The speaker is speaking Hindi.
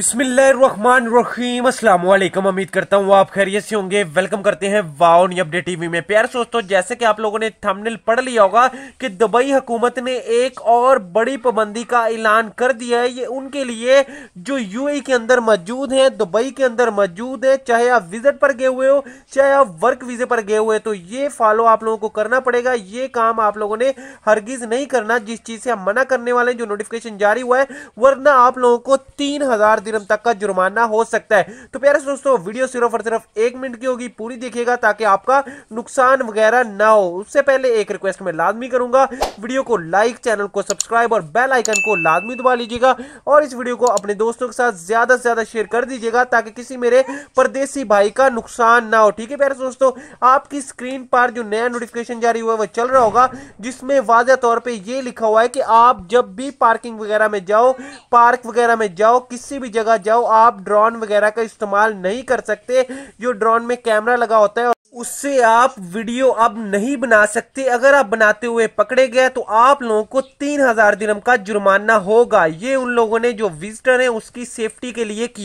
बिस्मिल्लाम असलम उम्मीद करता हूँ आप खैरियत से होंगे वेलकम करते हैं वाओन अपडेट टीवी में प्यार दोस्तों जैसे कि आप लोगों ने थंबनेल पढ़ लिया होगा कि दुबई हुकूमत ने एक और बड़ी पाबंदी का ऐलान कर दिया है ये उनके लिए जो यूएई e के अंदर मौजूद हैं दुबई के अंदर मौजूद है चाहे आप विजिट पर गए हुए हो चाहे आप वर्क वीजे पर गए हुए तो ये फॉलो आप लोगों को करना पड़ेगा ये काम आप लोगों ने हरगिज नहीं करना जिस चीज़ से हम मना करने वाले जो नोटिफिकेशन जारी हुआ है वरना आप लोगों को तीन हज़ार दिरम तक का जुर्माना हो सकता है तो प्यारे दोस्तों वीडियो सिर्फ और सिर्फ एक मिनट की होगी पूरी देखिएगा ताकि आपका नुकसान वगैरह ना हो उससे पहले एक रिक्वेस्ट में लाजमी करूंगा वीडियो को लाइक चैनल को सब्सक्राइब और बेल आइकन को लाजमी दबा लीजिएगा और इस वीडियो को अपने दोस्तों के साथ ज्यादा से ज्यादा शेयर कर दीजिएगा ताकि किसी मेरे परदेसी भाई का नुकसान ना हो ठीक है प्यारे दोस्तों आपकी स्क्रीन पर जो नया नोटिफिकेशन जारी हुआ है वह चल रहा होगा जिसमें वाजह तौर पर यह लिखा हुआ है कि आप जब भी पार्किंग वगैरह में जाओ पार्क वगैरह में जाओ किसी भी जगह जाओ आप ड्रोन वगैरह का इस्तेमाल नहीं कर सकते जो ड्रोन में कैमरा लगा होता है उससे आप वीडियो अब नहीं बना सकते अगर आप बनाते हुए पकड़े गए तो आप लोगों को तीन हजार दिनम का जुर्माना होगा ये उन लोगों ने जो विजिटर है उसकी सेफ्टी के लिए किया